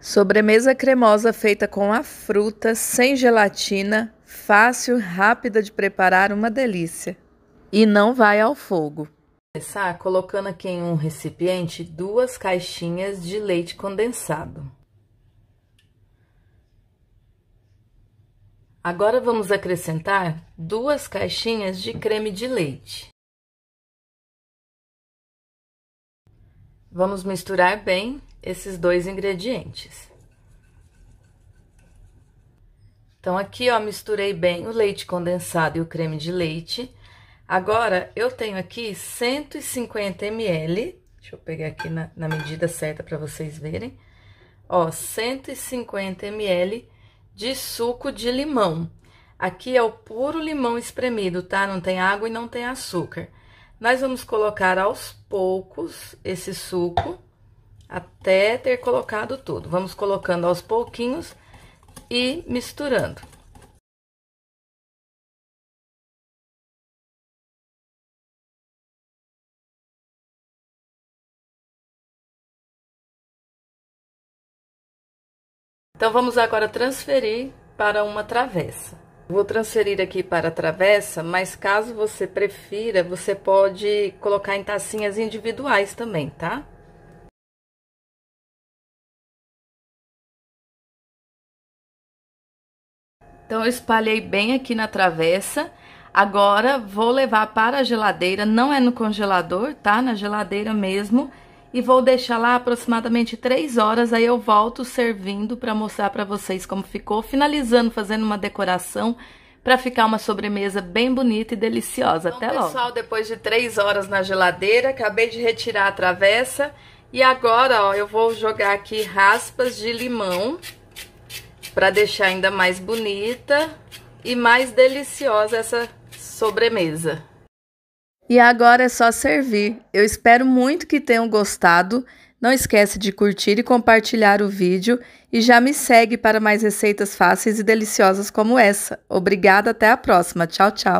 Sobremesa cremosa feita com a fruta, sem gelatina, fácil, rápida de preparar, uma delícia. E não vai ao fogo. Começar colocando aqui em um recipiente duas caixinhas de leite condensado. Agora vamos acrescentar duas caixinhas de creme de leite. Vamos misturar bem esses dois ingredientes. Então, aqui, ó, misturei bem o leite condensado e o creme de leite. Agora, eu tenho aqui 150 ml, deixa eu pegar aqui na, na medida certa para vocês verem, ó, 150 ml de suco de limão. Aqui é o puro limão espremido, tá? Não tem água e não tem açúcar. Nós vamos colocar aos poucos esse suco até ter colocado tudo. Vamos colocando aos pouquinhos e misturando. Então, vamos agora transferir para uma travessa. Vou transferir aqui para a travessa, mas caso você prefira, você pode colocar em tacinhas individuais também, tá? Então, eu espalhei bem aqui na travessa. Agora, vou levar para a geladeira, não é no congelador, tá? Na geladeira mesmo. E vou deixar lá aproximadamente 3 horas, aí eu volto servindo para mostrar para vocês como ficou. Finalizando, fazendo uma decoração para ficar uma sobremesa bem bonita e deliciosa. Então, Até pessoal, logo. Pessoal, depois de 3 horas na geladeira, acabei de retirar a travessa. E agora, ó, eu vou jogar aqui raspas de limão para deixar ainda mais bonita e mais deliciosa essa sobremesa. E agora é só servir. Eu espero muito que tenham gostado. Não esquece de curtir e compartilhar o vídeo e já me segue para mais receitas fáceis e deliciosas como essa. Obrigada, até a próxima. Tchau, tchau.